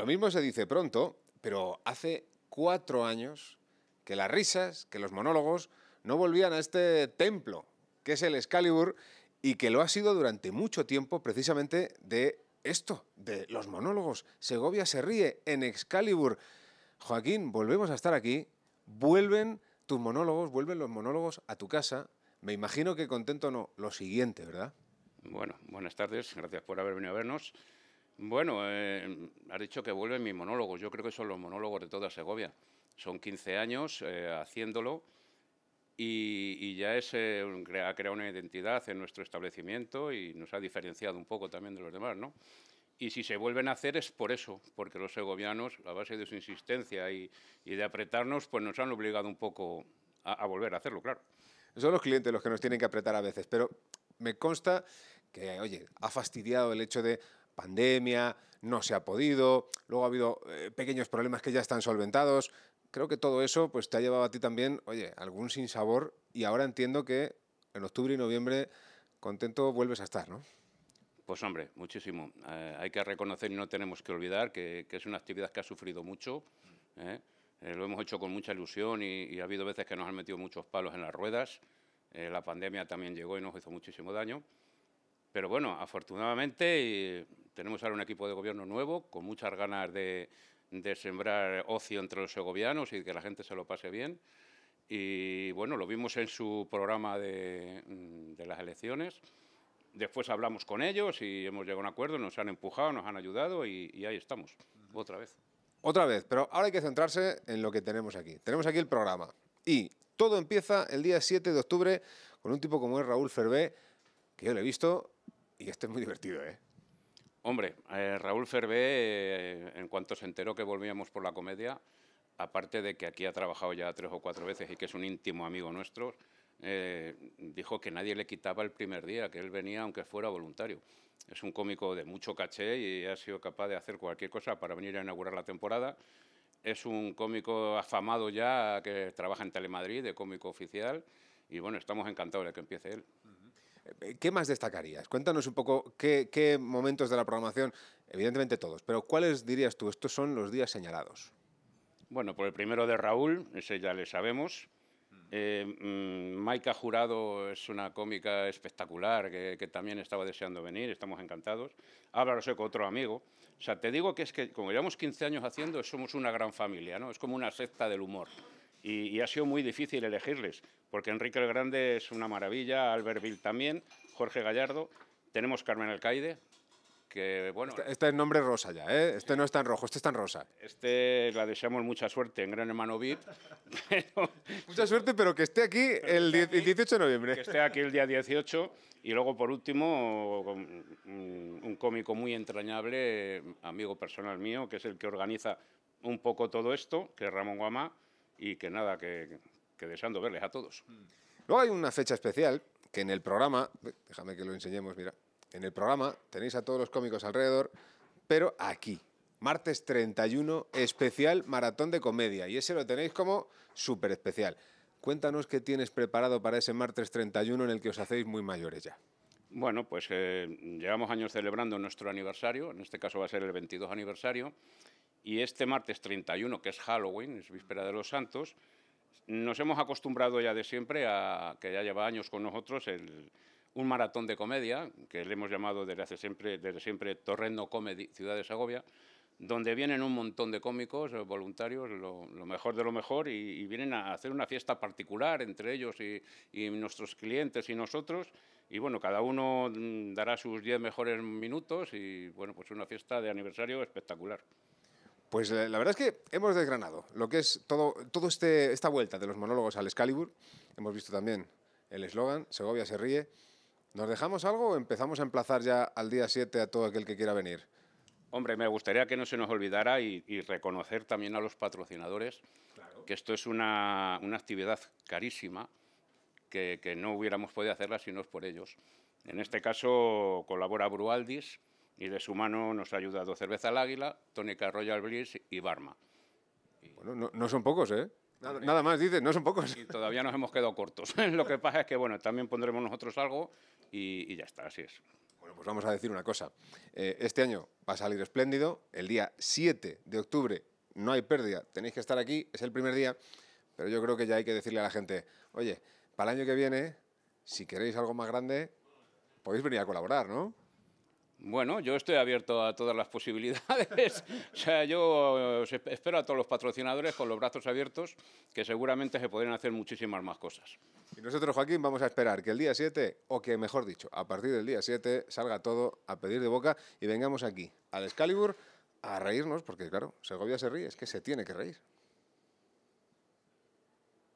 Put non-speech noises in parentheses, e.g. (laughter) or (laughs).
Lo mismo se dice pronto, pero hace cuatro años que las risas, que los monólogos, no volvían a este templo, que es el Excalibur, y que lo ha sido durante mucho tiempo precisamente de esto, de los monólogos. Segovia se ríe en Excalibur. Joaquín, volvemos a estar aquí, vuelven tus monólogos, vuelven los monólogos a tu casa. Me imagino que contento no. Lo siguiente, ¿verdad? Bueno, buenas tardes, gracias por haber venido a vernos. Bueno, eh, ha dicho que vuelven mis monólogos. Yo creo que son los monólogos de toda Segovia. Son 15 años eh, haciéndolo y, ya es, eh, ha creado una identidad en nuestro establecimiento y nos ha diferenciado un poco también de los demás, ¿no? Y si se vuelven a hacer es por eso, porque los segovianos, a base de su insistencia y, de apretarnos, pues nos han obligado un poco a, a volver a hacerlo, claro. Son los clientes los que nos tienen que apretar a veces, pero me consta que, oye, ha fastidiado el hecho de pandemia, no se ha podido, luego ha habido eh, pequeños problemas que ya están solventados. Creo que todo eso pues, te ha llevado a ti también, oye, algún sabor y ahora entiendo que en octubre y noviembre contento vuelves a estar, ¿no? Pues hombre, muchísimo. Eh, hay que reconocer y no tenemos que olvidar que, es una actividad que ha sufrido mucho. ¿eh? lo hemos hecho con mucha ilusión y, y, ha habido veces que nos han metido muchos palos en las ruedas. la pandemia también llegó y nos hizo muchísimo daño. Pero bueno, afortunadamente tenemos ahora un equipo de gobierno nuevo, con muchas ganas de, sembrar ocio entre los segovianos y que la gente se lo pase bien. Y bueno, lo vimos en su programa de, mm, las elecciones. Después hablamos con ellos y hemos llegado a un acuerdo, nos han empujado, nos han ayudado y, ahí estamos, otra vez. Otra vez, pero ahora hay que centrarse en lo que tenemos aquí. Tenemos aquí el programa y todo empieza el día 7 de octubre con un tipo como es Raúl Fervé, que yo le he visto y esto es muy divertido, ¿eh? Hombre, eh, Raúl Ferbé, eh, en cuanto se enteró que volvíamos por la comedia, aparte de que aquí ha trabajado ya tres o cuatro veces y que es un íntimo amigo nuestro, eh, dijo que nadie le quitaba el primer día, que él venía aunque fuera voluntario. Es un cómico de mucho caché y ha sido capaz de hacer cualquier cosa para venir a inaugurar la temporada. Es un cómico afamado ya que trabaja en Telemadrid de cómico oficial y bueno, estamos encantados de que empiece él. Eh, ¿Qué más destacarías? Cuéntanos un poco qué, momentos de la programación, evidentemente todos, pero ¿cuáles dirías tú? Estos son los días señalados. Bueno, por el primero de Raúl, ese ya le sabemos. Maika mm. eh, mm, Jurado es una cómica espectacular que, también estaba deseando venir, estamos encantados. Háblalo con otro amigo. O sea, te digo que es que, como llevamos 15 años haciendo, somos una gran familia, ¿no? Es como una secta del humor y, ha sido muy difícil elegirles, porque Enrique el Grande es una maravilla, Albert Bill también, Jorge Gallardo, tenemos Carmen Alcaide, que bueno... Este, este nombre rosa ya, ¿eh? este no es tan rojo, este es tan rosa. Este la deseamos mucha suerte en Gran Hermano VIP. (laughs) mucha suerte, pero que esté aquí el, aquí el 18 de noviembre. Que esté aquí el día 18 y luego por último mm, un cómico muy entrañable, amigo personal mío, que es el que organiza un poco todo esto, que es Ramón Guamá, y que nada, que, deseando verles a todos. Mm. Luego hay una fecha especial que en el programa, déjame que lo enseñemos, mira, en el programa tenéis a todos los cómicos alrededor, pero aquí, martes 31, especial maratón de comedia, y ese lo tenéis como súper especial. Cuéntanos qué tienes preparado para ese martes 31 en el que os hacéis muy mayores ya. Bueno, pues eh, llevamos años celebrando nuestro aniversario, en este caso va a ser el 22 aniversario, y este martes 31, que es Halloween, es víspera de los santos, nos hemos acostumbrado ya de siempre a, que ya lleva años con nosotros, un maratón de comedia, que le hemos llamado desde hace siempre, desde siempre Torrendo Comedy, Ciudad de Segovia, donde vienen un montón de cómicos, eh, voluntarios, lo, mejor de lo mejor, y, vienen a hacer una fiesta particular entre ellos y, y, nuestros clientes y nosotros. Y bueno, cada uno mm, dará sus 10 mejores minutos y bueno, pues una fiesta de aniversario espectacular. Pues eh, la verdad es que hemos desgranado lo que es todo, todo este, esta vuelta de los monólogos al Excalibur. Hemos visto también el eslogan, Segovia se ríe. ¿Nos dejamos algo o empezamos a emplazar ya al día 7 a todo aquel que quiera venir? Hombre, me gustaría que no se nos olvidara y, reconocer también a los patrocinadores que esto es una, actividad carísima que, que, no hubiéramos podido hacerla si no es por ellos. En este caso colabora Brualdis, y de su mano nos ha ayudado Cerveza al Águila, Tónica Royal Bliss y Barma. Bueno, no, son pocos, ¿eh? Nada, más, dice, no son pocos. Y todavía nos hemos quedado cortos. (laughs) Lo que pasa es que, bueno, también pondremos nosotros algo y, ya está, así es. Bueno, pues vamos a decir una cosa. Eh, este año va a salir espléndido. El día 7 de octubre no hay pérdida. Tenéis que estar aquí, es el primer día. Pero yo creo que ya hay que decirle a la gente, oye, para el año que viene, si queréis algo más grande, podéis venir a colaborar, ¿no? Bueno, yo estoy abierto a todas las posibilidades. (laughs) o sea, yo eh, espero a todos los patrocinadores con los brazos abiertos, que seguramente se podrían hacer muchísimas más cosas. Y nosotros, Joaquín, vamos a esperar que el día 7, o que mejor dicho, a partir del día 7, salga todo a pedir de boca y vengamos aquí, al Excalibur, a reírnos, porque claro, Segovia se ríe, es que se tiene que reír.